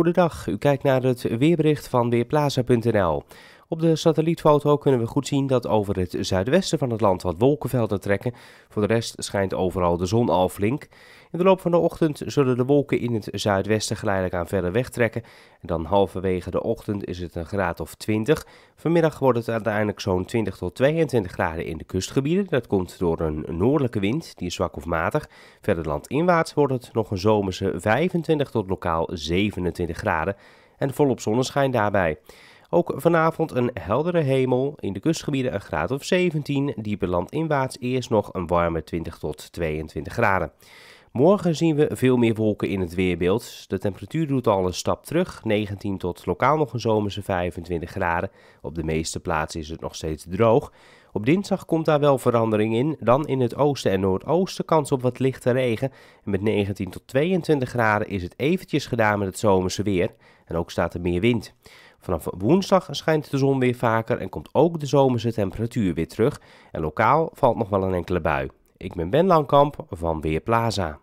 Goedendag, u kijkt naar het weerbericht van Weerplaza.nl. Op de satellietfoto kunnen we goed zien dat over het zuidwesten van het land wat wolkenvelden trekken. Voor de rest schijnt overal de zon al flink. In de loop van de ochtend zullen de wolken in het zuidwesten geleidelijk aan verder wegtrekken. En dan halverwege de ochtend is het een graad of 20. Vanmiddag wordt het uiteindelijk zo'n 20 tot 22 graden in de kustgebieden. Dat komt door een noordelijke wind, die is zwak of matig. Verder landinwaarts wordt het nog een zomerse 25 tot lokaal 27 graden. En volop zonneschijn daarbij. Ook vanavond een heldere hemel, in de kustgebieden een graad of 17, dieper landinwaarts eerst nog een warme 20 tot 22 graden. Morgen zien we veel meer wolken in het weerbeeld. De temperatuur doet al een stap terug, 19 tot lokaal nog een zomerse 25 graden. Op de meeste plaatsen is het nog steeds droog. Op dinsdag komt daar wel verandering in, dan in het oosten en noordoosten kans op wat lichte regen. En met 19 tot 22 graden is het eventjes gedaan met het zomerse weer en ook staat er meer wind. Vanaf woensdag schijnt de zon weer vaker en komt ook de zomerse temperatuur weer terug. En lokaal valt nog wel een enkele bui. Ik ben Ben Langkamp van Weerplaza.